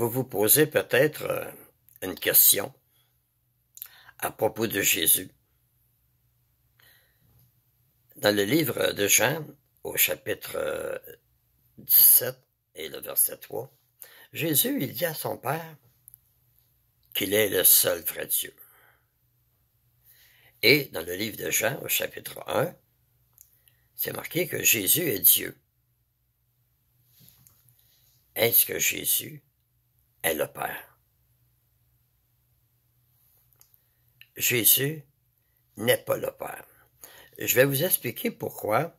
Vous vous posez peut-être euh, une question à propos de Jésus. Dans le livre de Jean, au chapitre 17 euh, et le verset 3, Jésus il dit à son Père qu'il est le seul vrai Dieu. Et dans le livre de Jean, au chapitre 1, c'est marqué que Jésus est Dieu. Est-ce que Jésus le Père. Jésus n'est pas le Père. Je vais vous expliquer pourquoi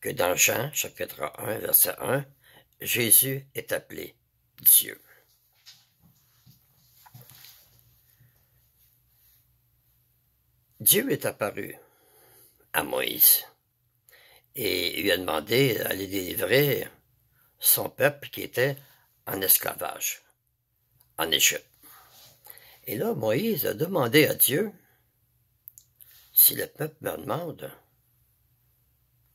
que dans Jean, chapitre 1, verset 1, Jésus est appelé Dieu. Dieu est apparu à Moïse et lui a demandé d'aller délivrer son peuple qui était en esclavage en Égypte. Et là, Moïse a demandé à Dieu, si le peuple me demande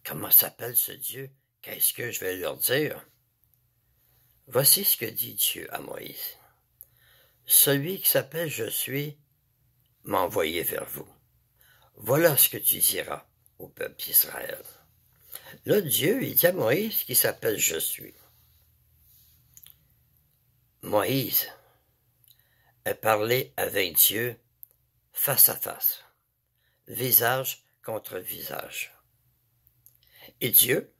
comment s'appelle ce Dieu, qu'est-ce que je vais leur dire? Voici ce que dit Dieu à Moïse. Celui qui s'appelle Je suis m'a vers vous. Voilà ce que tu diras au peuple d'Israël. Là, Dieu, il dit à Moïse qui s'appelle Je suis. Moïse, à parler avec Dieu face à face, visage contre visage. Et Dieu,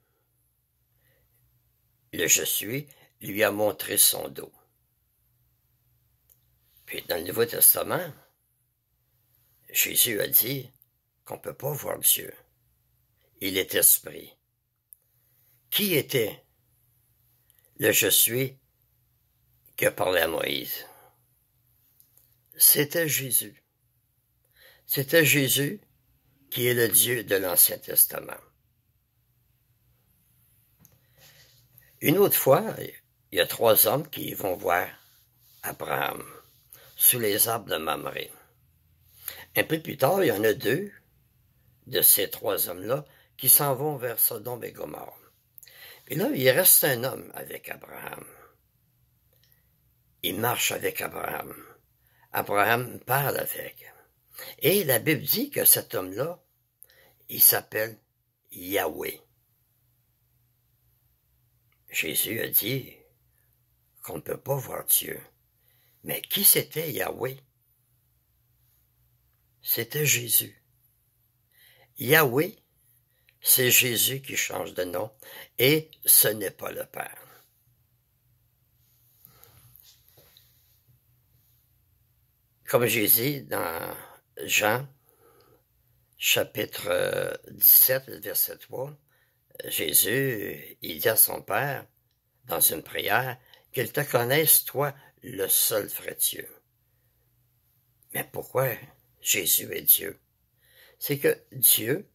le Je suis, lui a montré son dos. Puis dans le Nouveau Testament, Jésus a dit qu'on ne peut pas voir Dieu. Il est esprit. Qui était le Je suis qui a parlé à Moïse? c'était Jésus. C'était Jésus qui est le Dieu de l'Ancien Testament. Une autre fois, il y a trois hommes qui vont voir Abraham sous les arbres de Mamré. Un peu plus tard, il y en a deux de ces trois hommes-là qui s'en vont vers Sodome et Gomorre. Et là, il reste un homme avec Abraham. Il marche avec Abraham. Abraham parle avec. Et la Bible dit que cet homme-là, il s'appelle Yahweh. Jésus a dit qu'on ne peut pas voir Dieu. Mais qui c'était Yahweh? C'était Jésus. Yahweh, c'est Jésus qui change de nom, et ce n'est pas le Père. comme j'ai dit dans Jean, chapitre 17, euh, verset 3, euh, Jésus, il dit à son Père, dans une prière, qu'il te connaisse, toi, le seul vrai Dieu. Mais pourquoi Jésus est Dieu? C'est que Dieu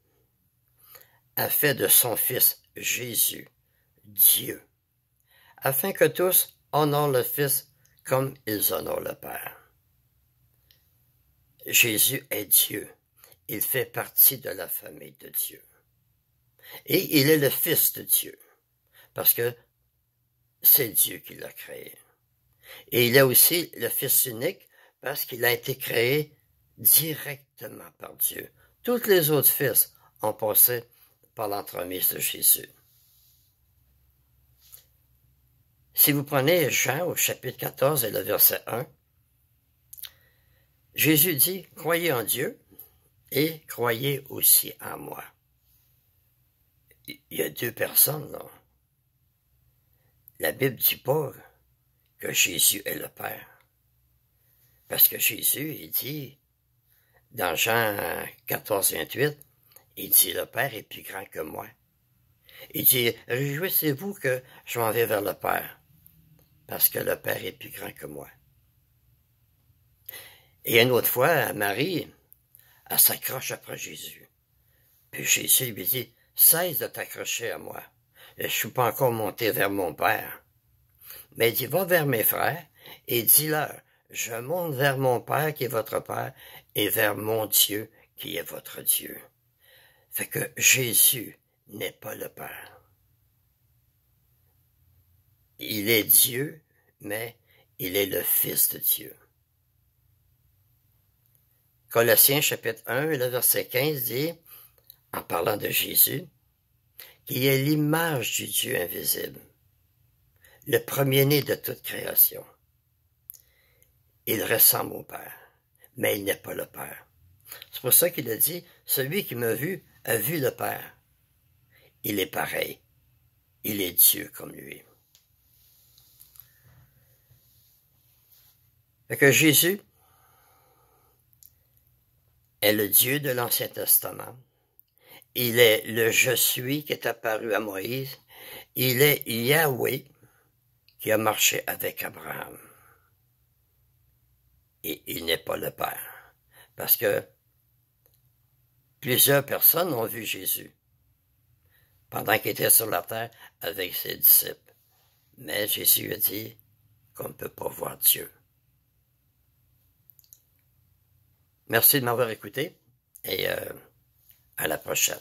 a fait de son Fils Jésus Dieu, afin que tous honorent le Fils comme ils honorent le Père. Jésus est Dieu. Il fait partie de la famille de Dieu. Et il est le Fils de Dieu, parce que c'est Dieu qui l'a créé. Et il est aussi le Fils unique, parce qu'il a été créé directement par Dieu. Tous les autres fils ont passé par l'entremise de Jésus. Si vous prenez Jean au chapitre 14 et le verset 1, Jésus dit, croyez en Dieu et croyez aussi en moi. Il y a deux personnes, là. La Bible dit pas que Jésus est le Père. Parce que Jésus, il dit, dans Jean 14, 28, il dit, le Père est plus grand que moi. Il dit, réjouissez-vous que je m'en vais vers le Père, parce que le Père est plus grand que moi. Et une autre fois, Marie, elle s'accroche après Jésus. Puis Jésus lui dit, cesse de t'accrocher à moi. Je suis pas encore monté vers mon Père. Mais il dit, va vers mes frères et dis-leur, je monte vers mon Père qui est votre Père et vers mon Dieu qui est votre Dieu. Fait que Jésus n'est pas le Père. Il est Dieu, mais il est le Fils de Dieu. Colossiens chapitre 1 le verset 15 dit, en parlant de Jésus, qui est l'image du Dieu invisible, le premier-né de toute création. Il ressemble au Père, mais il n'est pas le Père. C'est pour ça qu'il a dit, celui qui m'a vu a vu le Père. Il est pareil. Il est Dieu comme lui. que Jésus, est le Dieu de l'Ancien Testament. Il est le Je suis qui est apparu à Moïse. Il est Yahweh qui a marché avec Abraham. Et il n'est pas le Père. Parce que plusieurs personnes ont vu Jésus pendant qu'il était sur la terre avec ses disciples. Mais Jésus a dit qu'on ne peut pas voir Dieu. Merci de m'avoir écouté et euh, à la prochaine.